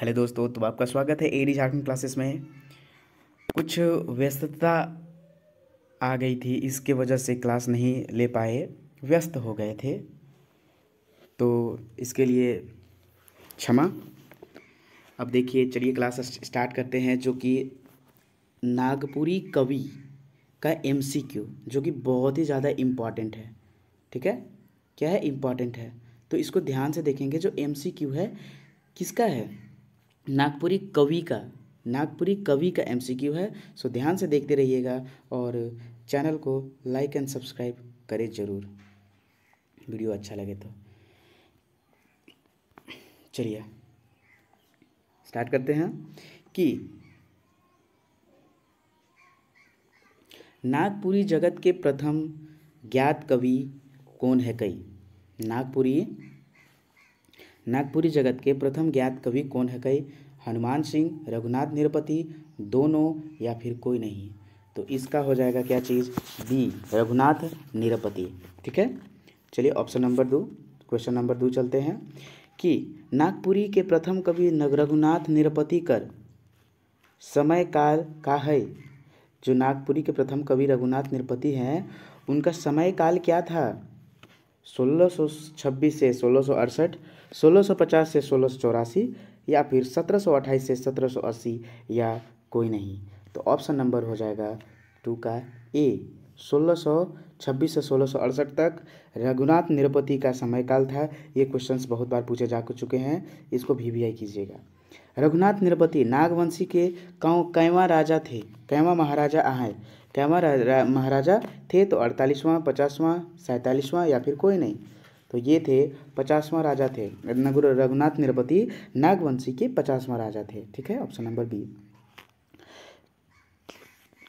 hello दोस्तों तो आपका स्वागत है एडी झारखंड क्लासेस में कुछ व्यस्तता आ गई थी इसके वजह से क्लास नहीं ले पाए व्यस्त हो गए थे तो इसके लिए क्षमा अब देखिए चलिए क्लास स्टार्ट करते हैं जो कि नागपुरी कवि का एमसीक्यू जो कि बहुत ही ज़्यादा इम्पॉर्टेंट है ठीक है क्या है इम्पॉर्टेंट है तो इसको ध्यान से देखेंगे जो एमसीक्यू है किसका है नागपुरी कवि का नागपुरी कवि का एमसीक्यू है सो ध्यान से देखते रहिएगा और चैनल को लाइक एंड सब्सक्राइब करें ज़रूर वीडियो अच्छा लगे तो चलिए स्टार्ट करते हैं कि नागपुरी जगत के प्रथम ज्ञात कवि कौन है कई नागपुरी नागपुरी जगत के प्रथम ज्ञात कवि कौन है कई हनुमान सिंह रघुनाथ निरपति दोनों या फिर कोई नहीं तो इसका हो जाएगा क्या चीज़ बी रघुनाथ निरपति ठीक है चलिए ऑप्शन नंबर दो क्वेश्चन नंबर दो चलते हैं कि नागपुरी के प्रथम कवि रघुनाथ निरपति कर समय काल का है जो नागपुरी के प्रथम कवि रघुनाथ निरपति हैं उनका समय काल क्या था 1626 से सोलह सौ 1650 से सोलह या फिर सत्रह से सत्रह या कोई नहीं तो ऑप्शन नंबर हो जाएगा टू का ए सोलह छब्बीस से सोलह सौ अड़सठ तक रघुनाथ निरुपति का समयकाल था ये क्वेश्चंस बहुत बार पूछे जा चुके हैं इसको भी वी कीजिएगा रघुनाथ निरपति नागवंशी के कौ कैवा राजा थे कैवा महाराजा आए कैवा महाराजा थे तो अड़तालीसवां पचासवां सैंतालीसवां या फिर कोई नहीं तो ये थे पचासवां राजा थे नगुर रघुनाथ निरपति नागवंशी के पचासवां राजा थे ठीक है option number B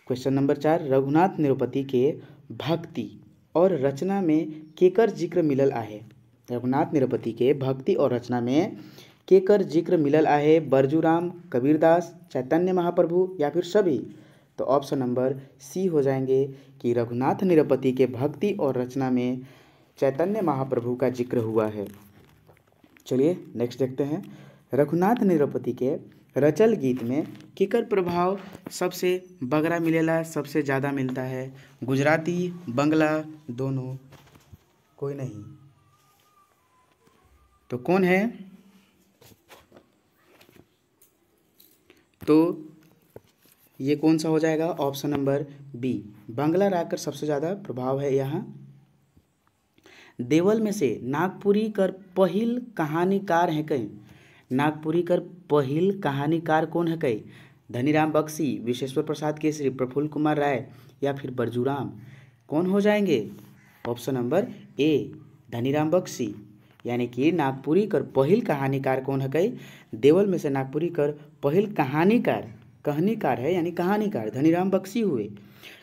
question number चार रघुनाथ निरुपति के भक्ति और रचना में केकर जिक्र मिलल आहे रघुनाथ निरुपति के भक्ति और रचना में केकर जिक्र मिलल आहे बरजूराम कबीरदास चैतन्य महाप्रभु या फिर सभी तो ऑप्शन नंबर सी हो जाएंगे कि रघुनाथ निरुपति के भक्ति और रचना में चैतन्य महाप्रभु का जिक्र हुआ है चलिए नेक्स्ट देखते हैं रघुनाथ निरुपति के रचल गीत में किकर प्रभाव सबसे बगरा मिलेला सबसे ज़्यादा मिलता है गुजराती बंगला दोनों कोई नहीं तो कौन है तो ये कौन सा हो जाएगा ऑप्शन नंबर बी बंगला राग कर सबसे ज़्यादा प्रभाव है यहाँ देवल में से नागपुरी कर पहल कहानीकार हैं कई नागपुरी कर पहिल कहानीकार कौन है कई धनीराम बक्सी विश्वेश्वर प्रसाद केसरी प्रफुल्ल कुमार राय या फिर बरजूराम कौन हो जाएंगे option number A Dhaniram Bakshi यानी कि नागपुरी कर पहिल कहानीकार कौन है कई देवल में से नागपुरी कर पहल कहानीकार कहानीकार है यानी कहानीकार धनीराम बक्सी हुए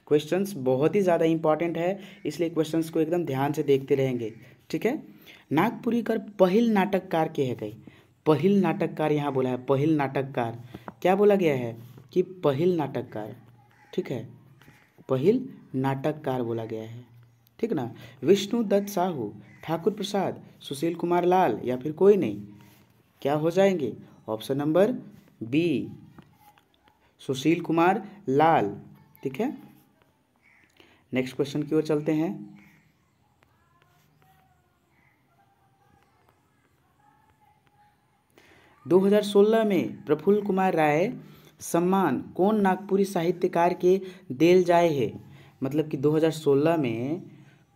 क्वेश्चंस बहुत ही ज़्यादा इंपॉर्टेंट है इसलिए क्वेश्चंस को एकदम ध्यान से देखते रहेंगे ठीक है नागपुरी कर पहल नाटककार के है कहीं पहल नाटककार यहाँ बोला है पहिल नाटककार क्या बोला गया है कि पहिल नाटककार ठीक है पहिल नाटककार बोला गया है ठीक ना विष्णु दत्त साहू ठाकुर प्रसाद सुशील कुमार लाल या फिर कोई नहीं क्या हो जाएंगे option number B Sushil Kumar Lal ठीक है नेक्स्ट क्वेश्चन की ओर चलते हैं दो हजार सोलह में प्रफुल्ल कुमार राय सम्मान कौन नागपुरी साहित्यकार के देल जाए है मतलब कि 2016 में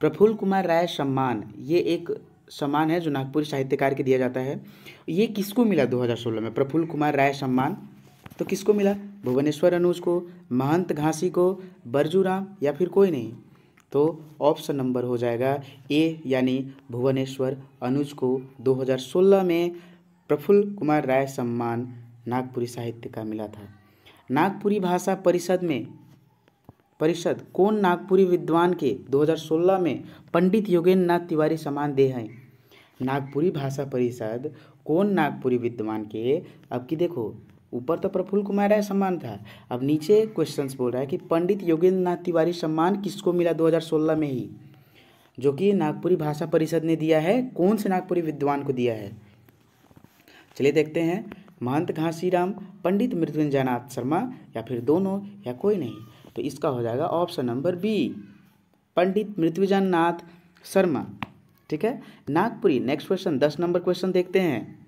प्रफुल्ल कुमार राय सम्मान ये एक सम्मान है जो नागपुरी साहित्यकार के दिया जाता है ये किसको मिला 2016 में प्रफुल्ल कुमार राय सम्मान तो किसको मिला भुवनेश्वर अनुज को महंत घासी को बरजूराम या फिर कोई नहीं तो ऑप्शन नंबर हो जाएगा ए यानी भुवनेश्वर अनुज को 2016 में प्रफुल्ल कुमार राय सम्मान नागपुरी साहित्य का मिला था नागपुरी भाषा परिषद में परिषद कौन नागपुरी विद्वान के 2016 में पंडित योगेंद्र नाथ तिवारी सम्मान दे हैं नागपुरी भाषा परिषद कौन नागपुरी विद्वान के अब की देखो ऊपर तो प्रफुल्ल कुमार राय सम्मान था अब नीचे क्वेश्चंस बोल रहा है कि पंडित योगेंद्र नाथ तिवारी सम्मान किसको मिला 2016 में ही जो कि नागपुरी भाषा परिषद ने दिया है कौन से नागपुरी विद्वान को दिया है चलिए देखते हैं महंत घासीराम पंडित मृत्युंजयनाथ शर्मा या फिर दोनों या कोई नहीं तो इसका हो जाएगा option number B Pandit Nath Sharma ठीक है नागपुरी नेक्स्ट क्वेश्चन दस नंबर क्वेश्चन देखते हैं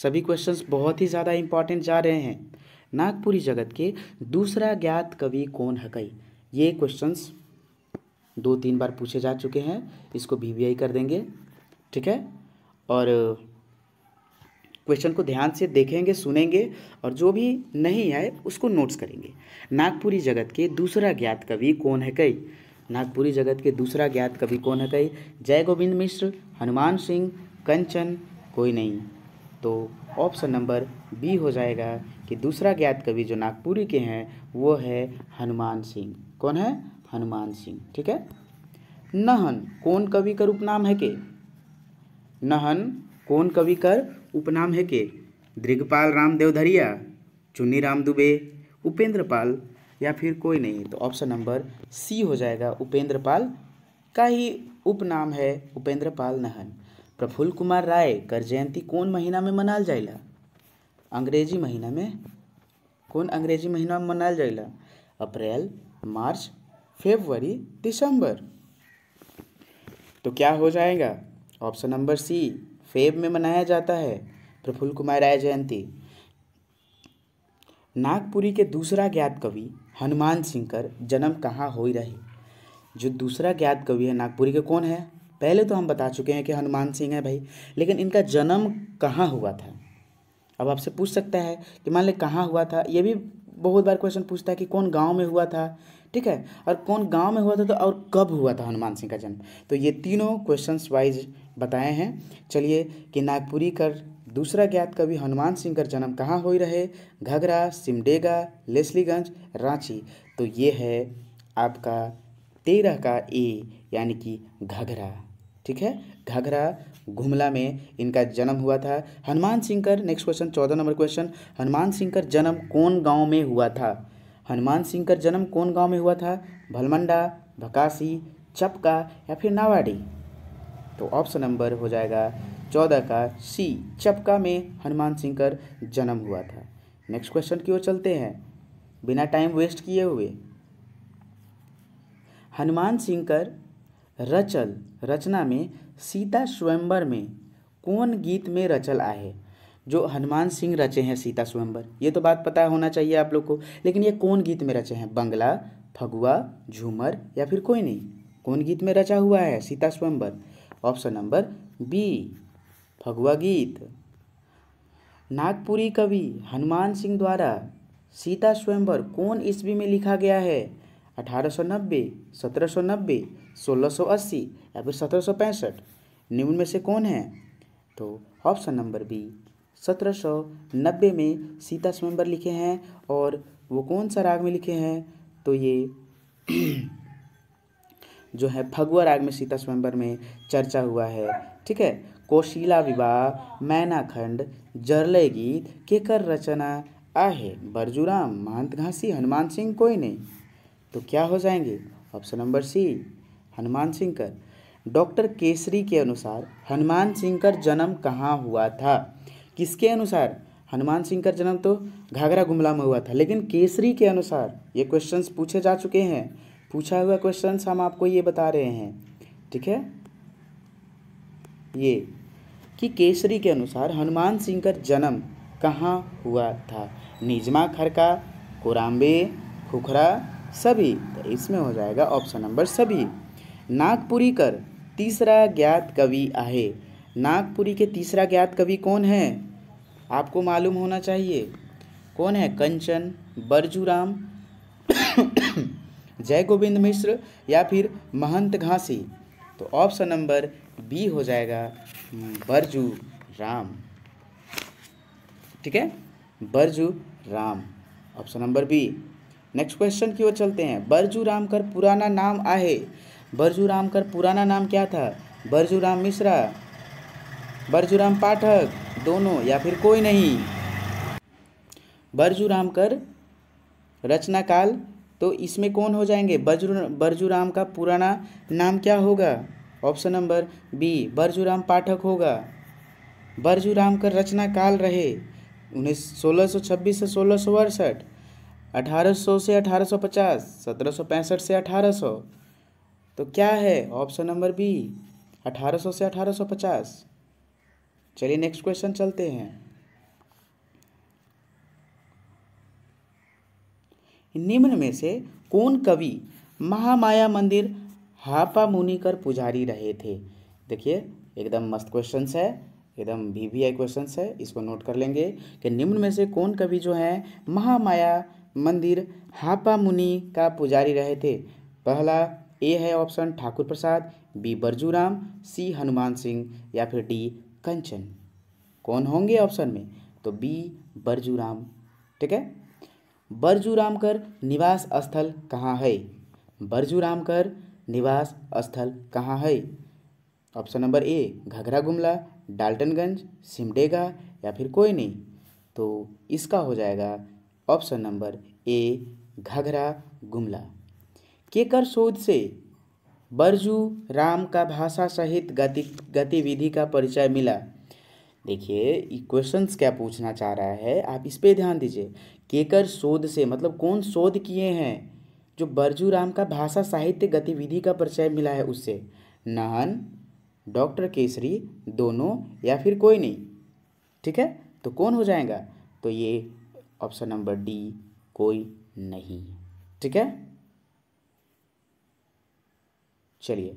सभी क्वेश्चंस बहुत ही ज़्यादा इम्पॉर्टेंट जा रहे हैं नागपुरी जगत के दूसरा ज्ञात कवि कौन है कई ये क्वेश्चंस दो तीन बार पूछे जा चुके हैं इसको वी कर देंगे ठीक है और क्वेश्चन को ध्यान से देखेंगे सुनेंगे और जो भी नहीं आए उसको नोट्स करेंगे नागपुरी जगत के दूसरा ज्ञात कवि कौन है कई नागपुरी जगत के दूसरा ज्ञात कवि कौन है कई जय गोविंद मिश्र हनुमान सिंह कंचन कोई नहीं तो ऑप्शन नंबर बी हो जाएगा कि दूसरा ज्ञात कवि जो नागपुरी के हैं वो है हनुमान सिंह कौन है हनुमान सिंह ठीक है नहन कौन कवि का उपनाम है के नहन कौन कवि का उपनाम है के दृगपाल राम देवधरिया चुन्नी राम दुबे उपेंद्र पाल या फिर कोई नहीं तो ऑप्शन नंबर सी हो जाएगा उपेंद्र पाल का ही उपनाम है उपेंद्र पाल नहन प्रफुल्ल कुमार राय कर जयंती कौन महीना में मनाल जाएगा अंग्रेजी महीना में कौन अंग्रेजी महीना में मनाल जाएगा अप्रैल मार्च फेबरी दिसंबर तो क्या हो जाएगा ऑप्शन नंबर सी फेब में मनाया जाता है प्रफुल्ल कुमार राय जयंती नागपुरी के दूसरा ज्ञात कवि हनुमान सिंह कर जन्म कहाँ हो रही जो दूसरा ज्ञात कवि है नागपुरी के कौन है पहले तो हम बता चुके हैं कि हनुमान सिंह है भाई लेकिन इनका जन्म कहाँ हुआ था अब आपसे पूछ सकता है कि मान ले कहाँ हुआ था ये भी बहुत बार क्वेश्चन पूछता है कि कौन गांव में हुआ था ठीक है और कौन गांव में हुआ था तो और कब हुआ था हनुमान सिंह का जन्म तो ये तीनों क्वेश्चंस वाइज बताए हैं चलिए कि नागपुरी कर दूसरा ज्ञात कवि हनुमान सिंह का जन्म कहाँ हो रहे घघरा सिमडेगा लेस्लीगंज रांची तो ये है आपका तेरह का ए यानी कि घघरा ठीक है घाघरा घुमला में इनका जन्म हुआ था हनुमान सिंहकर नेक्स्ट क्वेश्चन चौदह नंबर क्वेश्चन हनुमान सिंहकर जन्म कौन गांव में हुआ था हनुमान सिंहकर जन्म कौन गांव में हुआ था भलमंडा भकासी चपका या फिर नावाडी तो ऑप्शन नंबर हो जाएगा चौदह का सी चपका में हनुमान सिंहकर जन्म हुआ था नेक्स्ट क्वेश्चन की ओर चलते हैं बिना टाइम वेस्ट किए हुए हनुमान सिंहकर रचल रचना में सीता स्वयंवर में कौन गीत में रचल आए जो हनुमान सिंह रचे हैं सीता स्वयंवर ये तो बात पता होना चाहिए आप लोग को लेकिन ये कौन गीत में रचे हैं बंगला फगुआ झूमर या फिर कोई नहीं कौन गीत में रचा हुआ है सीता स्वयंवर ऑप्शन नंबर बी फगुआ गीत नागपुरी कवि हनुमान सिंह द्वारा सीता स्वयंवर कौन ईस्वी में लिखा गया है अठारह सौ नब्बे सत्रह सौ नब्बे 1680 या फिर सत्रह निम्न में से कौन है तो ऑप्शन नंबर बी 1790 में सीता स्वयंवर लिखे हैं और वो कौन सा राग में लिखे हैं तो ये जो है फगुआ राग में सीता स्वयंवर में चर्चा हुआ है ठीक है कोशिला विवाह मैनाखंड जरले गीत के कर रचना आहे बरजूराम महंत घासी हनुमान सिंह कोई नहीं तो क्या हो जाएंगे ऑप्शन नंबर सी हनुमान सिंहकर डॉक्टर केसरी के अनुसार हनुमान सिंह का जन्म कहाँ हुआ था किसके अनुसार हनुमान सिंह का जन्म तो घाघरा गुमला में हुआ था लेकिन केसरी के अनुसार ये क्वेश्चंस पूछे जा चुके हैं पूछा हुआ क्वेश्चंस हम आपको ये बता रहे हैं ठीक है ये कि केसरी के अनुसार हनुमान सिंह का जन्म कहाँ हुआ था निजमा खरका कोराम्बे खुखरा सभी तो इसमें हो जाएगा ऑप्शन नंबर सभी नागपुरीकर तीसरा ज्ञात कवि आहे नागपुरी के तीसरा ज्ञात कवि कौन है आपको मालूम होना चाहिए कौन है कंचन बरजूराम जय गोविंद मिश्र या फिर महंत घासी तो ऑप्शन नंबर बी हो जाएगा हम्म, बरजू राम ठीक है Barju Ram option number B next question की ओर चलते हैं बरजू राम कर पुराना नाम आहे बरजूराम का पुराना नाम क्या था राम मिश्रा राम पाठक दोनों या फिर कोई नहीं बरजूराम कर रचना काल तो इसमें कौन हो जाएंगे बरजू राम का पुराना नाम क्या होगा option number B Barjuram Pathak होगा बरजूराम का रचना काल रहे उन्हें सोलह सौ छब्बीस से सोलह सौ अड़सठ अठारह सौ से अठारह सौ पचास सत्रह सौ पैंसठ से अठारह सौ तो क्या है ऑप्शन नंबर बी 1800 से 1850 चलिए नेक्स्ट क्वेश्चन चलते हैं निम्न में से कौन कवि महामाया मंदिर हापा मुनि कर पुजारी रहे थे देखिए एकदम मस्त क्वेश्चन है एकदम वी वी आई क्वेश्चन है इसको नोट कर लेंगे कि निम्न में से कौन कवि जो है महामाया मंदिर हापा मुनि का पुजारी रहे थे पहला ए है option Thakur Prasad B Barjuram C Hanuman Singh या फिर डी कंचन कौन होंगे ऑप्शन में तो बी बरजूराम ठीक है बरजूराम कर निवास स्थल कहाँ है बरजूराम कर निवास स्थल कहाँ है ऑप्शन नंबर ए घघरा गुमला डाल्टनगंज सिमडेगा या फिर कोई नहीं तो इसका हो जाएगा ऑप्शन नंबर ए घघरा गुमला केकर शोध से बरजू राम का भाषा सहित गति गतिविधि का परिचय मिला देखिए क्वेश्चंस क्या पूछना चाह रहा है आप इस पे ध्यान दीजिए केकर शोध से मतलब कौन शोध किए हैं जो बरजू राम का भाषा साहित्य गतिविधि का परिचय मिला है उससे नहन डॉक्टर केसरी दोनों या फिर कोई नहीं ठीक है तो कौन हो जाएगा तो ये ऑप्शन नंबर डी कोई नहीं ठीक है चलिए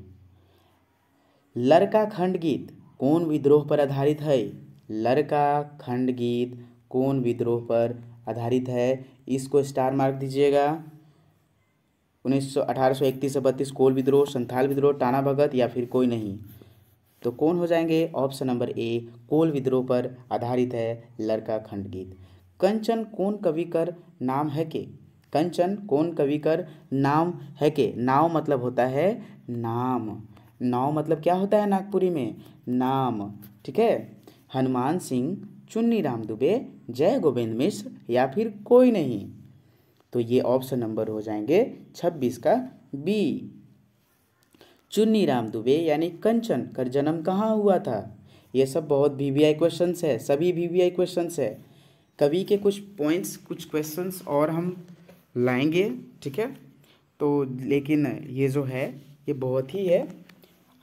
लड़का खंड गीत कौन विद्रोह पर आधारित है लड़का खंड गीत कौन विद्रोह पर आधारित है इसको स्टार मार्क दीजिएगा उन्नीस सौ अठारह सौ इकतीस से बत्तीस कोल विद्रोह संथाल विद्रोह टाना भगत या फिर कोई नहीं तो कौन हो जाएंगे ऑप्शन नंबर ए कोल विद्रोह पर आधारित है लड़का खंड गीत कंचन कौन कवि कर नाम है के कंचन कौन कवि कर नाम है के नाव मतलब होता है नाम नाव मतलब क्या होता है नागपुरी में नाम ठीक है हनुमान सिंह चुन्नी राम दुबे जय गोविंद मिश्र या फिर कोई नहीं तो ये ऑप्शन नंबर हो जाएंगे छब्बीस का बी चुन्नी राम दुबे यानी कंचन कर जन्म कहाँ हुआ था ये सब बहुत वी वी आई क्वेश्चन है सभी वी वी आई क्वेश्चन है कवि के कुछ पॉइंट्स कुछ क्वेश्चंस और हम लाएंगे ठीक है तो लेकिन ये जो है ये बहुत ही है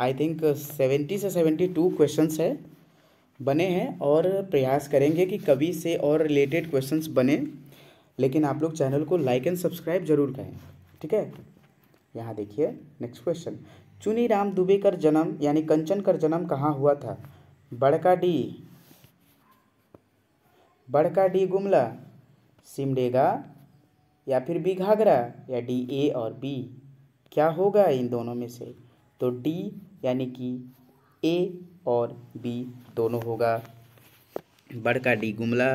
आई थिंक सेवेंटी से सेवेंटी टू क्वेश्चन है बने हैं और प्रयास करेंगे कि कभी से और रिलेटेड क्वेश्चंस बने लेकिन आप लोग चैनल को लाइक एंड सब्सक्राइब जरूर करें ठीक है यहाँ देखिए नेक्स्ट क्वेश्चन चुनी राम दुबे कर जन्म यानी कंचन कर जन्म कहाँ हुआ था बड़का डी बड़का डी गुमला सिमडेगा या फिर बी घाघरा या डी ए और बी क्या होगा इन दोनों में से तो डी यानी कि ए और बी दोनों होगा बड़का डी गुमला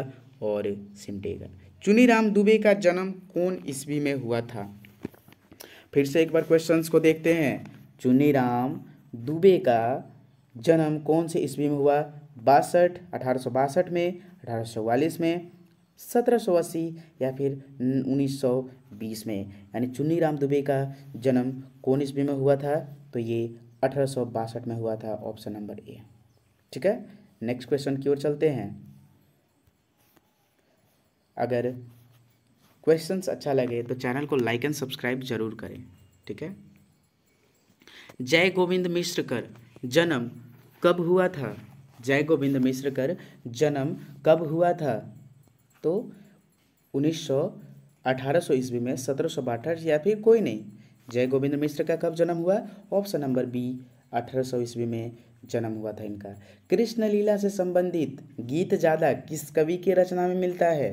और सिमटेगा चुनीराम दुबे का जन्म कौन ईस्वी में हुआ था फिर से एक बार क्वेश्चंस को देखते हैं चुनीराम दुबे का जन्म कौन से ईस्वी में हुआ बासठ अठारह में अठारह में अस्सी या फिर 1920 में यानी चुन्नी राम दुबे का जन्म कौन ईस्वी में हुआ था तो ये अठारह में हुआ था ऑप्शन नंबर ए ठीक है नेक्स्ट क्वेश्चन की ओर चलते हैं अगर क्वेश्चंस अच्छा लगे तो चैनल को लाइक एंड सब्सक्राइब जरूर करें ठीक है जय गोविंद मिश्र कर जन्म कब हुआ था जय गोविंद मिश्र कर जन्म कब हुआ था तो उन्नीस सौ अठारह सौ ईस्वी में सत्रह सौ बासठ या फिर कोई नहीं जय गोविंद मिश्र का कब जन्म हुआ ऑप्शन नंबर बी अठारह सौ ईस्वी में जन्म हुआ था इनका कृष्ण लीला से संबंधित गीत ज़्यादा किस कवि की रचना में मिलता है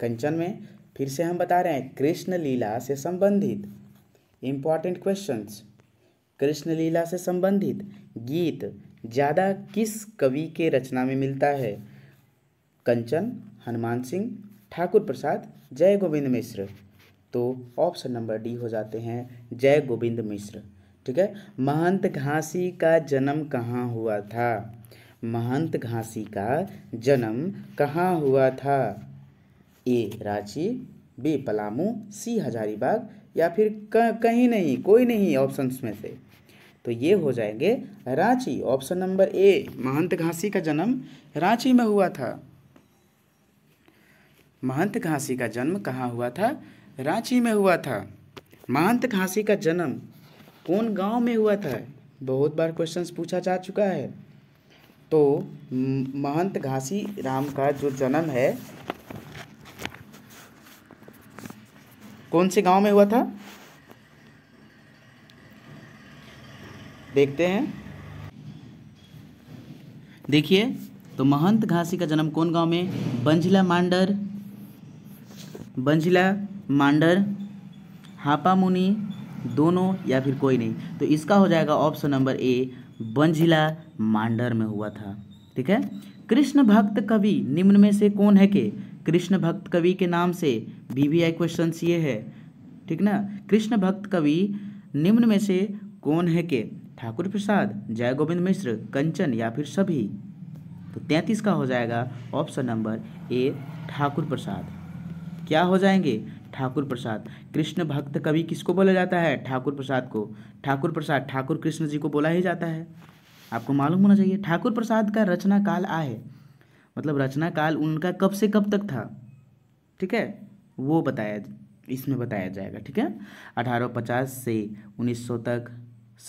कंचन में फिर से हम बता रहे हैं कृष्ण लीला से संबंधित इम्पॉर्टेंट क्वेश्चन कृष्ण लीला से संबंधित गीत ज़्यादा किस कवि के रचना में मिलता है कंचन हनुमान सिंह ठाकुर प्रसाद जय गोविंद मिश्र तो ऑप्शन नंबर डी हो जाते हैं जय गोविंद मिश्र ठीक है महंत घासी का जन्म कहाँ हुआ था महंत घासी का जन्म कहाँ हुआ था A Ranchi B Palamu C Hazaribagh या फिर कहीं नहीं कोई नहीं ऑप्शंस में से तो ये हो जाएंगे Ranchi option number A Mahant Ghasi का जन्म रांची में हुआ था महंत घासी का जन्म कहाँ हुआ था रांची में हुआ था महंत घासी का जन्म कौन गांव में हुआ था बहुत बार क्वेश्चंस पूछा जा चुका है तो महंत घासी राम का जो जन्म है कौन से गांव में हुआ था देखते हैं देखिए तो महंत घासी का जन्म कौन गांव में बंजिला मांडर बंजिला मांडर हापामुनि दोनों या फिर कोई नहीं तो इसका हो जाएगा option number A Banjila Mandar में हुआ था ठीक है कृष्ण भक्त कवि निम्न में से कौन है के कृष्ण भक्त कवि के नाम से आई क्वेश्चन ये है ठीक ना कृष्ण भक्त कवि निम्न में से कौन है के ठाकुर प्रसाद जय गोविंद मिश्र कंचन या फिर सभी तो तैंतीस का हो जाएगा option number A Thakur Prasad क्या हो जाएंगे ठाकुर प्रसाद कृष्ण भक्त कवि किसको बोला जाता है ठाकुर प्रसाद को ठाकुर प्रसाद ठाकुर कृष्ण जी को बोला ही जाता है आपको मालूम होना चाहिए ठाकुर प्रसाद का रचना काल आ है मतलब रचना काल उनका कब से कब तक था ठीक है वो बताया इसमें बताया जाएगा ठीक है 1850 से 1900 तक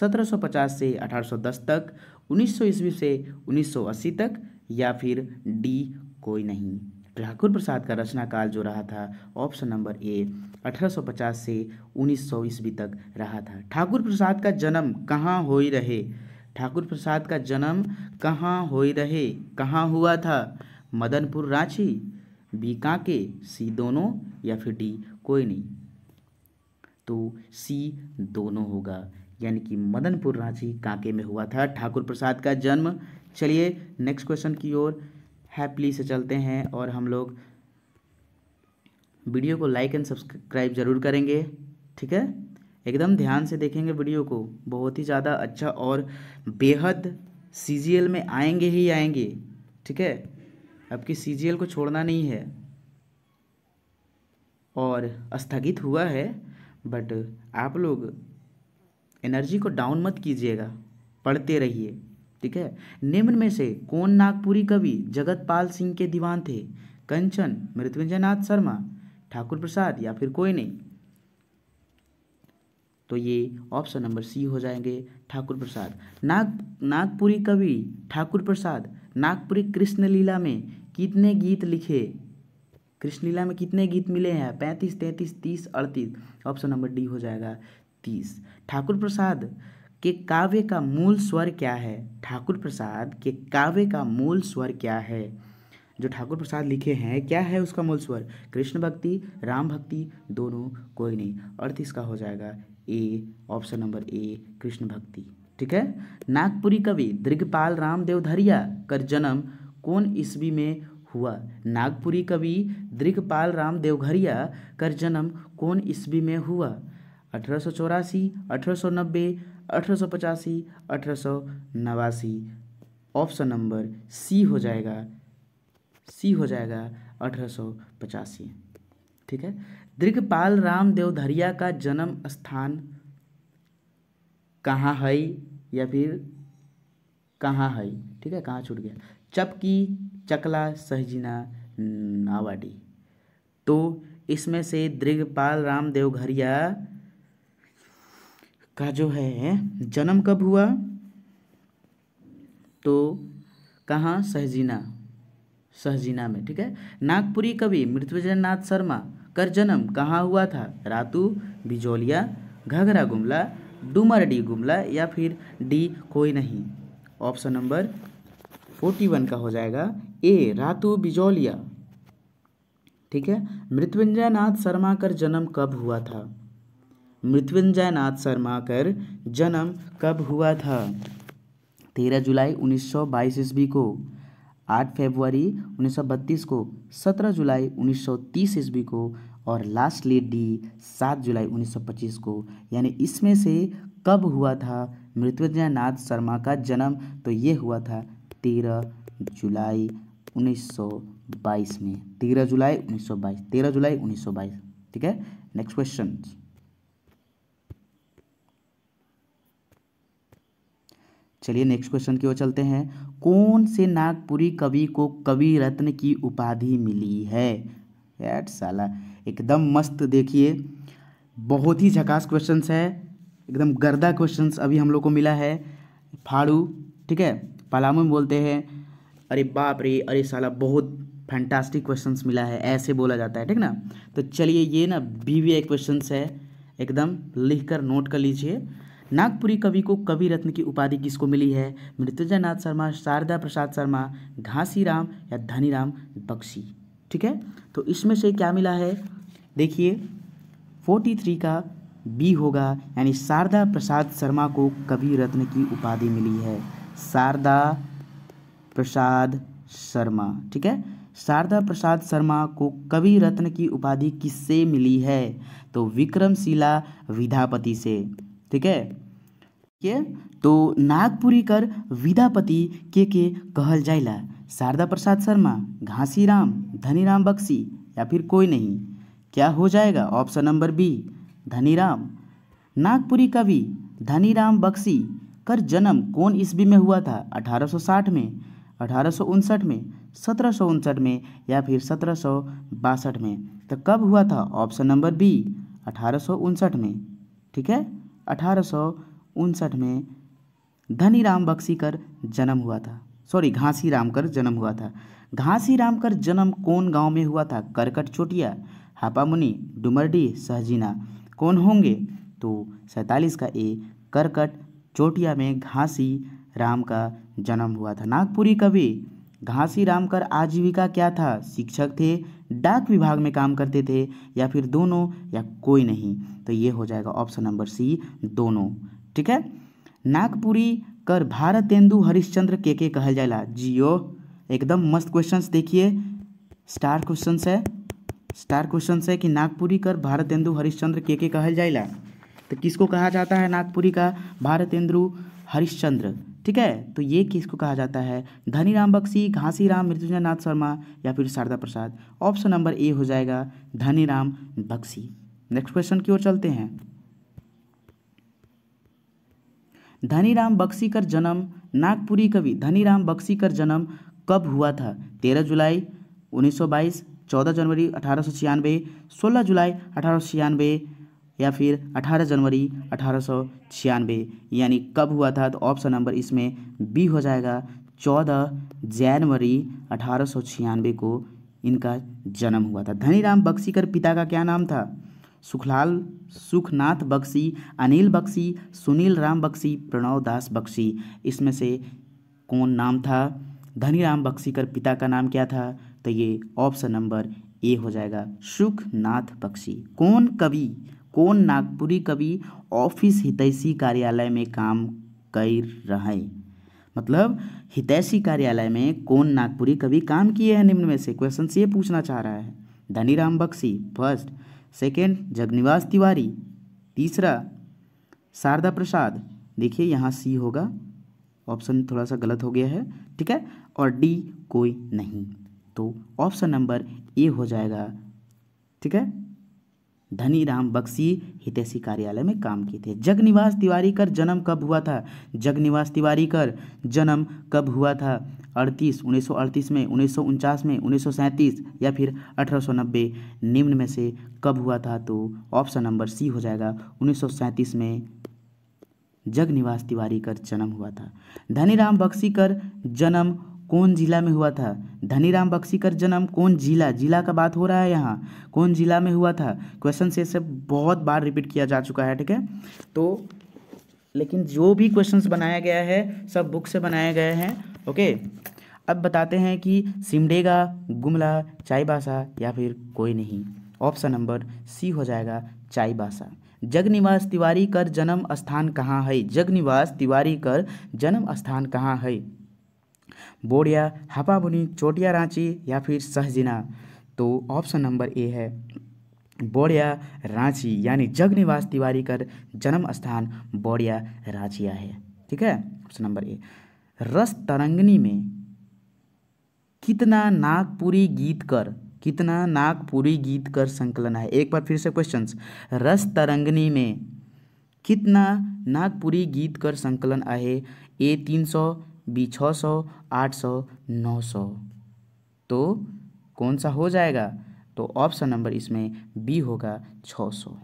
1750 से 1810 तक 1900 ईस्वी से 1980 तक या फिर डी कोई नहीं ठाकुर प्रसाद का रचनाकाल जो रहा था ऑप्शन नंबर ए 1850 से सौ ईस्वी तक रहा था ठाकुर प्रसाद का जन्म कहाँ हो ही रहे ठाकुर प्रसाद का जन्म कहाँ हो ही रहे कहाँ हुआ था मदनपुर रांची बी कांके सी दोनों या फिर डी कोई नहीं तो सी दोनों होगा यानी कि मदनपुर रांची कांके में हुआ था ठाकुर प्रसाद का जन्म चलिए नेक्स्ट क्वेश्चन की ओर हैप्पली से चलते हैं और हम लोग वीडियो को लाइक एंड सब्सक्राइब ज़रूर करेंगे ठीक है एकदम ध्यान से देखेंगे वीडियो को बहुत ही ज़्यादा अच्छा और बेहद सी में आएंगे ही आएंगे ठीक है आपकी सी को छोड़ना नहीं है और स्थगित हुआ है बट आप लोग एनर्जी को डाउन मत कीजिएगा पढ़ते रहिए ठीक है निम्न में से कौन नागपुरी कवि जगतपाल सिंह के दीवान थे कंचन मृत्युंजयनाथ शर्मा ठाकुर प्रसाद या फिर कोई नहीं तो ये ऑप्शन नंबर सी हो जाएंगे ठाकुर प्रसाद नाग नागपुरी कवि ठाकुर प्रसाद नागपुरी कृष्ण लीला में कितने गीत लिखे कृष्ण लीला में कितने गीत मिले हैं पैंतीस तैंतीस तीस अड़तीस ऑप्शन नंबर डी हो जाएगा तीस ठाकुर प्रसाद कि काव्य का मूल स्वर क्या है ठाकुर प्रसाद के काव्य का मूल स्वर क्या है जो ठाकुर प्रसाद लिखे हैं क्या है उसका मूल स्वर कृष्ण भक्ति राम भक्ति दोनों कोई नहीं अर्थ इसका हो जाएगा A option number A Krishna भक्ति ठीक है नागपुरी कवि दीर्घपाल राम देवधरिया का जन्म कौन ईस्वी में हुआ नागपुरी कवि दीर्घपाल राम देवघरिया का जन्म कौन ईस्वी में हुआ अठारह सौ चौरासी अठारह सौ नब्बे अठारह सौ नवासी ऑप्शन नंबर सी हो जाएगा सी हो जाएगा अठारह ठीक है दीर्घपाल राम देवधरिया का जन्म स्थान कहाँ है या फिर कहाँ है ठीक है कहाँ छूट गया चपकी चकला सहजीना नावाडी तो इसमें से दीर्घपाल राम देवघरिया का जो है जन्म कब हुआ तो कहाँ सहजीना सहजीना में ठीक है नागपुरी कवि मृत्युंजय नाथ शर्मा कर जन्म कहाँ हुआ था रातू बिजोलिया घघरा गुमला डूमर डी गुमला या फिर डी कोई नहीं ऑप्शन नंबर फोर्टी वन का हो जाएगा ए रातू बिजोलिया ठीक है मृत्युंजय नाथ शर्मा का जन्म कब हुआ था मृत्युंजय नाथ शर्मा कर जन्म कब हुआ था तेरह जुलाई 1922 ईस्वी को आठ फरवरी 1932 को सत्रह जुलाई 1930 ईस्वी को और लास्ट लेट डी सात जुलाई 1925 को यानी इसमें से कब हुआ था मृत्युंजय नाथ शर्मा का जन्म तो ये हुआ था तेरह जुलाई 1922 में तेरह जुलाई 1922 तेरह जुलाई 1922 ठीक है नेक्स्ट क्वेश्चन चलिए नेक्स्ट क्वेश्चन की ओर चलते हैं कौन से नागपुरी कवि को कवि रत्न की उपाधि मिली है यार साला एकदम मस्त देखिए बहुत ही झकास क्वेश्चंस है एकदम गर्दा क्वेश्चंस अभी हम लोग को मिला है फाड़ू ठीक है पलामू में बोलते हैं अरे बाप रे अरे साला बहुत फैंटास्टिक क्वेश्चंस मिला है ऐसे बोला जाता है ठीक ना तो चलिए ये ना बी वी आई क्वेश्चन है एकदम लिख कर नोट कर लीजिए नागपुरी कवि को कवि रत्न की उपाधि किसको मिली है मृत्युंजय नाथ शर्मा शारदा प्रसाद शर्मा घासी राम या धनी राम बख्शी ठीक है तो इसमें से क्या मिला है देखिए फोर्टी थ्री का बी होगा यानी शारदा प्रसाद शर्मा को कवि रत्न की उपाधि मिली है शारदा प्रसाद शर्मा ठीक है शारदा प्रसाद शर्मा को कवि रत्न की उपाधि किससे मिली है तो विक्रमशिला विधापति से ठीक है के तो नागपुरी कर विद्यापति के के कहल जाइला शारदा प्रसाद शर्मा घासी राम धनी राम बक्सी या फिर कोई नहीं क्या हो जाएगा ऑप्शन नंबर बी धनी राम नागपुरी कवि धनी राम बक्सी कर जन्म कौन ईस्वी में हुआ था 1860 में अठारह में सत्रह में या फिर सत्रह में तो कब हुआ था ऑप्शन नंबर बी अठारह में ठीक है अठारह में धनी राम बक्सी कर जन्म हुआ था सॉरी घासी राम कर जन्म हुआ था घासी राम कर जन्म कौन गांव में हुआ था करकट चोटिया हापामुनि डुमरडी सहजीना कौन होंगे तो सैतालीस का ए करकट चोटिया में घासी राम का जन्म हुआ था नागपुरी कवि घासी राम कर आजीविका क्या था शिक्षक थे डाक विभाग में काम करते थे या फिर दोनों या कोई नहीं तो ये हो जाएगा ऑप्शन नंबर सी दोनों ठीक है नागपुरी कर भारतेंदु हरिश्चंद्र के के कहल जाला जियो एकदम मस्त क्वेश्चंस देखिए स्टार क्वेश्चंस है स्टार क्वेश्चंस है कि नागपुरी कर भारतेंदु हरिश्चंद्र के के कहल जाएगा तो किसको कहा जाता है नागपुरी का भारतेंदु हरिश्चंद्र ठीक है तो ये किसको कहा जाता है धनी राम बख्शी घासी राम मृत्युंजय नाथ शर्मा या फिर Sharda Prasad option number A हो जाएगा धनी राम बख्शी नेक्स्ट क्वेश्चन की ओर चलते हैं धनी राम बख्शी का जन्म नागपुरी कवि धनी राम बख्शी का जन्म कब हुआ था तेरह जुलाई उन्नीस सौ बाईस चौदह जनवरी अठारह सौ छियानवे सोलह जुलाई अठारह सौ छियानवे या फिर 18 जनवरी अठारह यानी कब हुआ था तो ऑप्शन नंबर इसमें बी हो जाएगा चौदह जनवरी अठारह को इनका जन्म हुआ था धनीराम बक्सी कर पिता का क्या नाम था सुखलाल सुखनाथ बख्शी अनिल बक्सी सुनील राम बक्सी प्रणव दास बख्शी इसमें से कौन नाम था धनीराम बक्सी कर पिता का नाम क्या था तो ये ऑप्शन नंबर ए हो जाएगा सुखनाथ बक्सी कौन कवि कौन नागपुरी कवि ऑफिस हितैषी कार्यालय में काम कर रहे मतलब हितैषी कार्यालय में कौन नागपुरी कवि काम किए हैं निम्न में से क्वेश्चन से ये पूछना चाह रहा है धनीराम बख्शी फर्स्ट सेकेंड जगनिवास तिवारी तीसरा शारदा प्रसाद देखिए यहाँ सी होगा ऑप्शन थोड़ा सा गलत हो गया है ठीक है और डी कोई नहीं तो ऑप्शन नंबर ए हो जाएगा ठीक है धनी राम बक्सी हितैषी कार्यालय में काम किए थे जगनिवास तिवारी कर जन्म कब हुआ था जगनिवास तिवारी कर जन्म कब हुआ था अड़तीस उन्नीस अड़तीस में उन्नीस में उन्नीस या फिर 1890 निम्न में से कब हुआ था तो ऑप्शन नंबर सी हो जाएगा उन्नीस में जगनिवास तिवारी कर जन्म हुआ था धनीराम बक्सी कर जन्म कौन जिला में हुआ था धनीराम बख्शी का जन्म कौन जिला जिला का बात हो रहा है यहाँ कौन जिला में हुआ था क्वेश्चन से सब बहुत बार रिपीट किया जा चुका है ठीक है तो लेकिन जो भी क्वेश्चंस बनाया गया है सब बुक से बनाए गए हैं ओके अब बताते हैं कि सिमडेगा गुमला चाईबासा या फिर कोई नहीं ऑप्शन नंबर सी हो जाएगा चाईबासा जगनिवास तिवारी कर जन्म स्थान कहाँ है जगनिवास तिवारी कर जन्म स्थान कहाँ है बोड़िया हापाबुनी चोटिया रांची या फिर सहजिना तो ऑप्शन नंबर ए है बोड़िया रांची यानी जगनिवास तिवारी कर जन्म स्थान बोड़िया रांचिया है ठीक है ऑप्शन नंबर ए रस तरंगनी में कितना नागपुरी गीत कर कितना नागपुरी गीत कर संकलन है एक बार फिर से क्वेश्चंस रस तरंगनी में कितना नागपुरी गीत कर संकलन है ए तीन सौ बी छः सौ आठ सौ नौ सौ तो कौन सा हो जाएगा तो ऑप्शन नंबर इसमें बी होगा छः सौ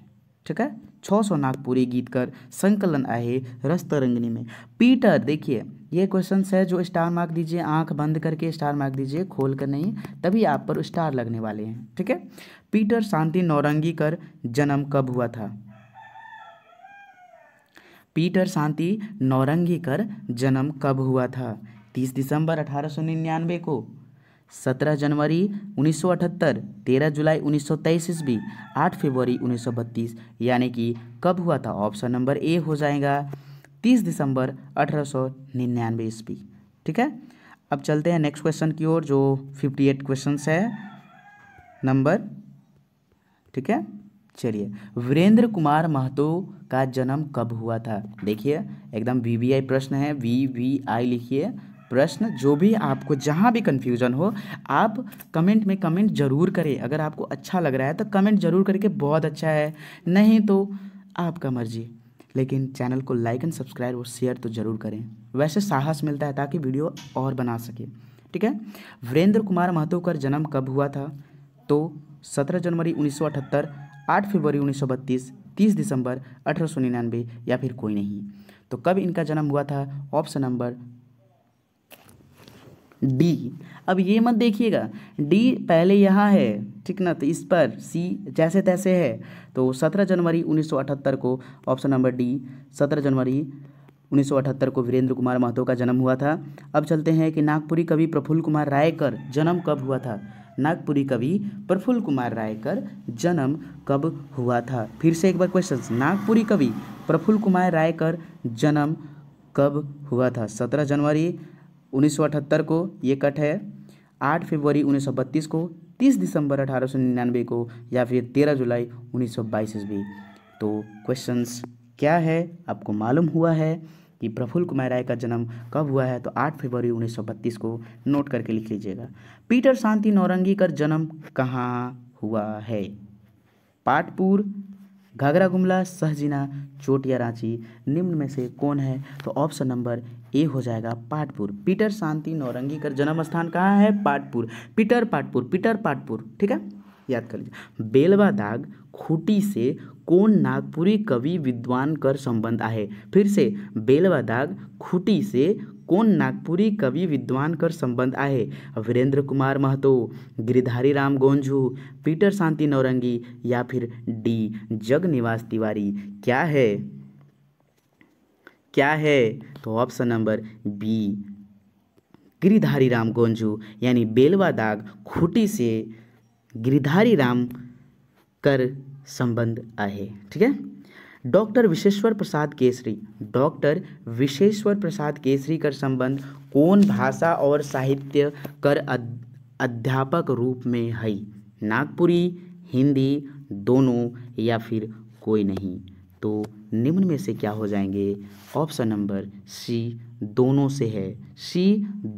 ठीक है छः सौ नागपुरी गीत कर संकलन आए रस्त रंगनी में पीटर देखिए ये क्वेश्चन है जो स्टार मार्क दीजिए आंख बंद करके स्टार मार्क दीजिए खोल कर नहीं तभी आप पर स्टार लगने वाले हैं ठीक है पीटर शांति नौरंगी कर जन्म कब हुआ था पीटर शांति नौरंगी कर जन्म कब हुआ था 30 दिसंबर 1899 को 17 जनवरी 1978, 13 जुलाई 1923 ईस्वी आठ फरवरी 1932 यानी कि कब हुआ था ऑप्शन नंबर ए हो जाएगा 30 दिसंबर 1899 ईस्वी ठीक है अब चलते हैं नेक्स्ट क्वेश्चन की ओर जो 58 क्वेश्चंस है नंबर ठीक है चलिए वीरेंद्र कुमार महतो का जन्म कब हुआ था देखिए एकदम वीवीआई प्रश्न है वीवीआई लिखिए प्रश्न जो भी आपको जहाँ भी कन्फ्यूजन हो आप कमेंट में कमेंट जरूर करें अगर आपको अच्छा लग रहा है तो कमेंट जरूर करके बहुत अच्छा है नहीं तो आपका मर्जी लेकिन चैनल को लाइक एंड सब्सक्राइब और शेयर तो जरूर करें वैसे साहस मिलता है ताकि वीडियो और बना सके ठीक है वीरेंद्र कुमार महतो का जन्म कब हुआ था तो सत्रह जनवरी उन्नीस आठ फरवरी उन्नीस सौ बत्तीस तीस दिसंबर अठारह सौ निन्यानवे या फिर कोई नहीं तो कब इनका जन्म हुआ था ऑप्शन नंबर डी अब ये मत देखिएगा डी पहले यहाँ है ठीक ना तो इस पर सी जैसे तैसे है तो 17 जनवरी 1978 को ऑप्शन नंबर डी 17 जनवरी 1978 को वीरेंद्र कुमार महतो का जन्म हुआ था अब चलते हैं कि नागपुरी कवि प्रफुल्ल कुमार राय कर जन्म कब हुआ था नागपुरी कवि प्रफुल्ल कुमार रायकर जन्म कब हुआ था फिर से एक बार क्वेश्चन नागपुरी कवि प्रफुल्ल कुमार रायकर जन्म कब हुआ था सत्रह जनवरी उन्नीस को ये कट है आठ फरवरी उन्नीस को तीस दिसंबर अठारह सौ निन्यानवे को या फिर तेरह जुलाई उन्नीस सौ बाईस ईस्वी तो क्वेश्चंस क्या है आपको मालूम हुआ है कि प्रफुल्ल कुमार राय का जन्म कब हुआ है तो 8 फरवरी 1932 को नोट करके लिख लीजिएगा पीटर शांति नौरंगी का जन्म कहाँ हुआ है पाटपुर घाघरा गुमला सहजीना चोटिया रांची निम्न में से कौन है तो ऑप्शन नंबर ए हो जाएगा पाटपुर पीटर शांति नौरंगी का जन्म स्थान कहाँ है पाटपुर पीटर पाटपुर पीटर पाटपुर ठीक है याद कर लीजिए बेलवा दाग खूटी से कौन नागपुरी कवि विद्वान कर संबंध आहे फिर से बेलवा दाग खुटी से कौन नागपुरी कवि विद्वान कर संबंध आहे वीरेंद्र कुमार महतो गिरधारी राम गोंझू पीटर शांति नौरंगी या फिर डी जग निवास तिवारी क्या है क्या है तो option number B Giridhari Ram Gonjhu यानी बेलवा दाग खुटी से गिरिधारी राम कर संबंध आहे ठीक है डॉक्टर विशेश्वर प्रसाद केसरी डॉक्टर विशेश्वर प्रसाद केसरी कर संबंध कौन भाषा और साहित्य कर अध्यापक रूप में है नागपुरी हिंदी दोनों या फिर कोई नहीं तो निम्न में से क्या हो जाएंगे ऑप्शन नंबर सी दोनों से है सी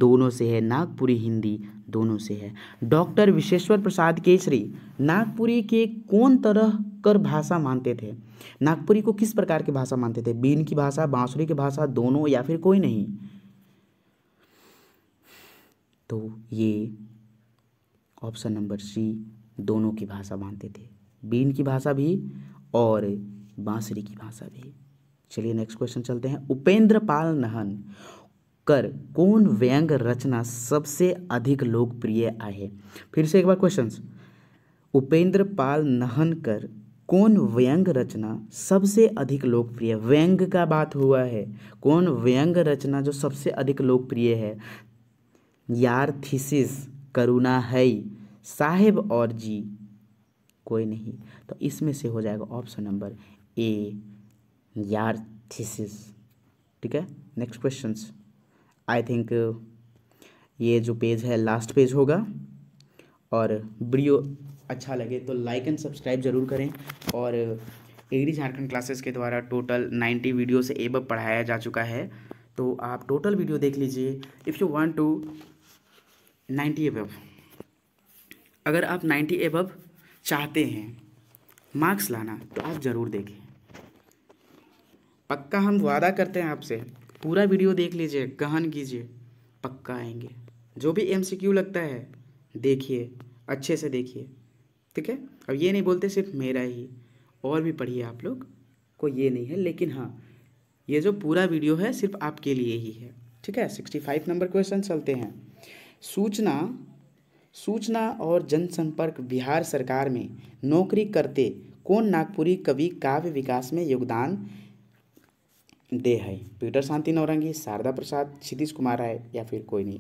दोनों से है नागपुरी हिंदी दोनों से है डॉक्टर विशेश्वर प्रसाद केसरी नागपुरी के कौन तरह कर भाषा मानते थे नागपुरी को किस प्रकार की भाषा मानते थे बीन की भाषा बांसुरी की भाषा दोनों या फिर कोई नहीं तो ये ऑप्शन नंबर सी दोनों की भाषा मानते थे बीन की भाषा भी और बांसुरी की भाषा भी चलिए नेक्स्ट क्वेश्चन चलते हैं उपेंद्र पाल नहन कर कौन व्यंग रचना सबसे अधिक लोकप्रिय है फिर से एक बार क्वेश्चन उपेंद्र पाल नहन कर कौन व्यंग रचना सबसे अधिक लोकप्रिय व्यंग का बात हुआ है कौन व्यंग रचना जो सबसे अधिक लोकप्रिय है यार थीसिस करुणा है साहेब और जी कोई नहीं तो इसमें से हो जाएगा ऑप्शन नंबर ए यार थीसिस ठीक है नेक्स्ट क्वेश्चन आई थिंक ये जो पेज है लास्ट पेज होगा और वीडियो अच्छा लगे तो लाइक एंड सब्सक्राइब जरूर करें और uh, एग्री झारखंड क्लासेस के द्वारा टोटल नाइन्टी वीडियो से एब पढ़ाया जा चुका है तो आप टोटल वीडियो देख लीजिए if you want to ninety एब अगर आप नाइन्टी एब चाहते हैं मार्क्स लाना तो आप ज़रूर देखें पक्का हम वादा करते हैं आपसे पूरा वीडियो देख लीजिए गहन कीजिए पक्का आएंगे जो भी एम लगता है देखिए अच्छे से देखिए ठीक है अब ये नहीं बोलते सिर्फ मेरा ही और भी पढ़िए आप लोग को ये नहीं है लेकिन हाँ ये जो पूरा वीडियो है सिर्फ आपके लिए ही है ठीक है सिक्सटी फाइव नंबर क्वेश्चन चलते हैं सूचना सूचना और जनसंपर्क बिहार सरकार में नौकरी करते कौन नागपुरी कवि काव्य विकास में योगदान दे है पीटर शांति नौरंगी शारदा प्रसाद क्षितिज कुमार राय या फिर कोई नहीं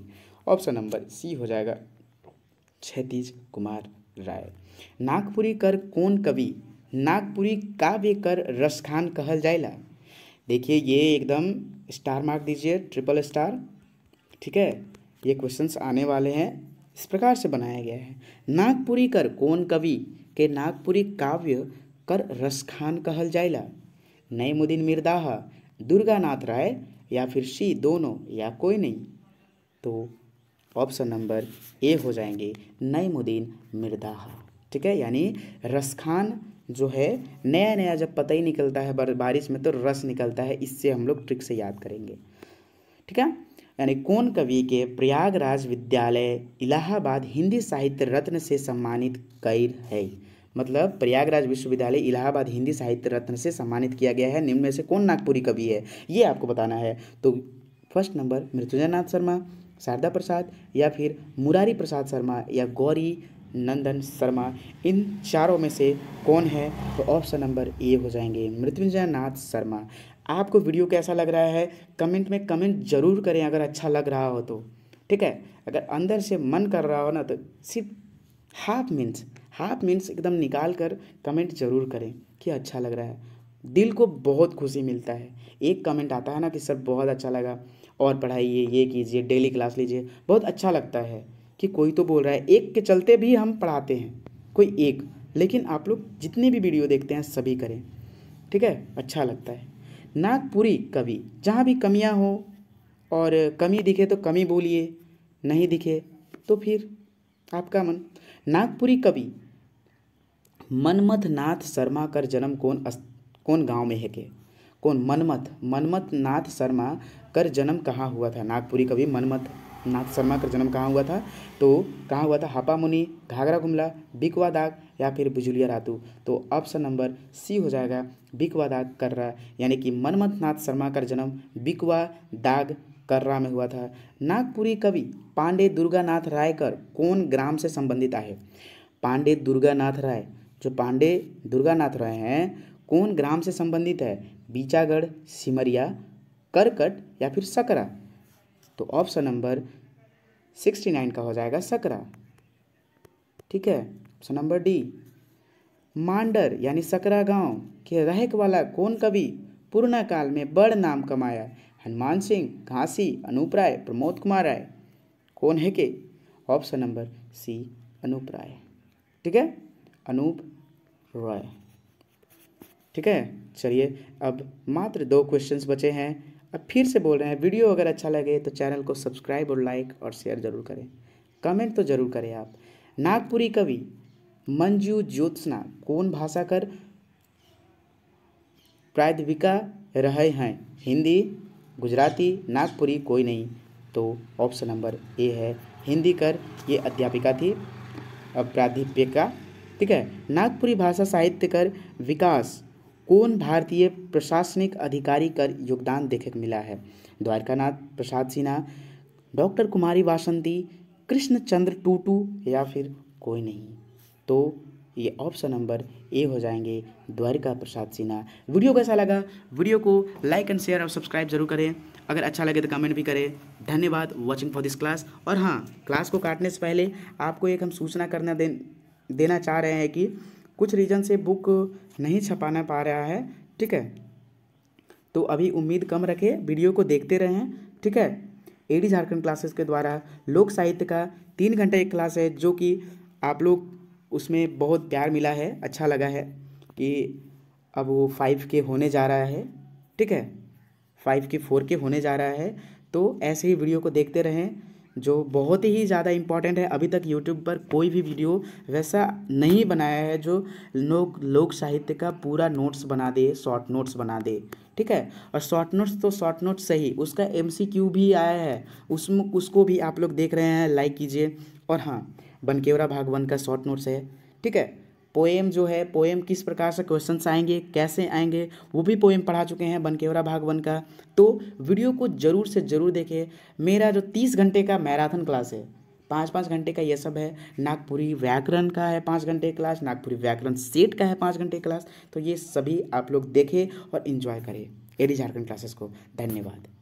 ऑप्शन नंबर सी हो जाएगा क्षतिज कुमार राय नागपुरी कर कौन कवि नागपुरी काव्य कर रसखान कहल जाएला देखिए ये एकदम स्टार मार्क दीजिए ट्रिपल स्टार ठीक है ये क्वेश्चंस आने वाले हैं इस प्रकार से बनाया गया है नागपुरी कर कौन कवि के नागपुरी काव्य कर रसखान कहल जाइला नईमुद्दीन मिर्दाह दुर्गानाथ राय या फिर सी दोनों या कोई नहीं तो ऑप्शन नंबर ए हो जाएंगे नईमुद्दीन मिर्दाह ठीक है यानी रसखान जो है नया नया जब पता ही निकलता है बारिश में तो रस निकलता है इससे हम लोग ट्रिक से याद करेंगे ठीक है यानी कौन कवि के प्रयागराज विद्यालय इलाहाबाद हिंदी साहित्य रत्न से सम्मानित कैर है मतलब प्रयागराज विश्वविद्यालय इलाहाबाद हिंदी साहित्य रत्न से सम्मानित किया गया है निम्न में से कौन नागपुरी कवि है ये आपको बताना है तो फर्स्ट नंबर मृत्युंजय शर्मा शारदा प्रसाद या फिर मुरारी प्रसाद शर्मा या गौरी नंदन शर्मा इन चारों में से कौन है तो ऑप्शन नंबर ए हो जाएंगे मृत्युंजय नाथ शर्मा आपको वीडियो कैसा लग रहा है कमेंट में कमेंट जरूर करें अगर अच्छा लग रहा हो तो ठीक है अगर अंदर से मन कर रहा हो ना तो सिर्फ हाफ मीन्स हाफ मीन्स एकदम निकाल कर कमेंट जरूर करें कि अच्छा लग रहा है दिल को बहुत खुशी मिलता है एक कमेंट आता है ना कि सर बहुत अच्छा लगा और पढ़ाइए ये कीजिए डेली क्लास लीजिए बहुत अच्छा लगता है कि कोई तो बोल रहा है एक के चलते भी हम पढ़ाते हैं कोई एक लेकिन आप लोग जितने भी वीडियो देखते हैं सभी करें ठीक है अच्छा लगता है नागपुरी कवि जहाँ भी कमियाँ हो और कमी दिखे तो कमी बोलिए नहीं दिखे तो फिर आपका मन नागपुरी कवि मनमथ नाथ शर्मा कर जन्म कौन कौन गांव में है के कौन मनमथ मनमथ नाथ शर्मा कर जन्म कहाँ हुआ था नागपुरी कवि मनमथ नाथ शर्मा का जन्म कहाँ हुआ था तो कहाँ हुआ था हापामुनि घाघरा गुमला बिकवा दाग या फिर बिजुलिया रातू तो ऑप्शन नंबर सी हो जाएगा बिकवा दाग कर्रा यानी कि मनमथ नाथ शर्मा का जन्म बिकवा दाग कर्रा में हुआ था नागपुरी कवि पांडे दुर्गानाथ राय कर कौन ग्राम से संबंधित है पांडे दुर्गानाथ राय जो पांडे दुर्गानाथ रहे हैं कौन ग्राम से संबंधित है बीचागढ़ सिमरिया करकट या फिर सकरा तो ऑप्शन नंबर सिक्सटी नाइन का हो जाएगा सकरा ठीक है ऑप्शन नंबर डी मांडर यानी सकरा गांव के रहक वाला कौन कवि पूर्णा काल में बड़ नाम कमाया हनुमान सिंह घासी अनूप राय प्रमोद कुमार राय कौन है के option number C Anup Rai ठीक है अनूप रॉय ठीक है चलिए अब मात्र दो क्वेश्चंस बचे हैं अब फिर से बोल रहे हैं वीडियो अगर अच्छा लगे तो चैनल को सब्सक्राइब और लाइक और शेयर ज़रूर करें कमेंट तो ज़रूर करें आप नागपुरी कवि मंजू ज्योत्सना कौन भाषा कर प्रायद्विका रहे हैं हिंदी गुजराती नागपुरी कोई नहीं तो ऑप्शन नंबर ए है हिंदी कर ये अध्यापिका थी अब प्राध्यापिका ठीक है नागपुरी भाषा साहित्य कर विकास कौन भारतीय प्रशासनिक अधिकारी कर योगदान देखे मिला है द्वारकानाथ प्रसाद सिन्हा डॉक्टर कुमारी वासंती कृष्ण चंद्र टूटू या फिर कोई नहीं तो ये ऑप्शन नंबर ए हो जाएंगे द्वारिका प्रसाद सिन्हा वीडियो कैसा लगा वीडियो को लाइक एंड शेयर और सब्सक्राइब जरूर करें अगर अच्छा लगे तो कमेंट भी करें धन्यवाद वॉचिंग फॉर दिस क्लास और हाँ क्लास को काटने से पहले आपको एक हम सूचना करना दे देना चाह रहे हैं कि कुछ रीज़न से बुक नहीं छपाना पा रहा है ठीक है तो अभी उम्मीद कम रखें वीडियो को देखते रहें ठीक है एडी झारखंड क्लासेस के द्वारा लोक साहित्य का तीन घंटे एक क्लास है जो कि आप लोग उसमें बहुत प्यार मिला है अच्छा लगा है कि अब वो फाइव के होने जा रहा है ठीक है फाइव के फोर के होने जा रहा है तो ऐसे ही वीडियो को देखते रहें जो बहुत ही ज़्यादा इम्पॉर्टेंट है अभी तक यूट्यूब पर कोई भी वीडियो वैसा नहीं बनाया है जो लोग लोक साहित्य का पूरा नोट्स बना दे शॉर्ट नोट्स बना दे ठीक है और शॉर्ट नोट्स तो शॉर्ट नोट्स सही उसका एम भी आया है उसमें उसको भी आप लोग देख रहे हैं लाइक कीजिए और हाँ बनकेवरा भागवन का शॉर्ट नोट्स है ठीक है पोएम जो है पोएम किस प्रकार से क्वेश्चन आएंगे कैसे आएंगे वो भी पोएम पढ़ा चुके हैं बनकेवरा भाग वन का तो वीडियो को ज़रूर से ज़रूर देखें मेरा जो तीस घंटे का मैराथन क्लास है पाँच पाँच घंटे का ये सब है नागपुरी व्याकरण का है पाँच घंटे क्लास नागपुरी व्याकरण सेट का है पाँच घंटे क्लास तो ये सभी आप लोग देखें और इन्जॉय करें एडी झारखंड क्लासेस को धन्यवाद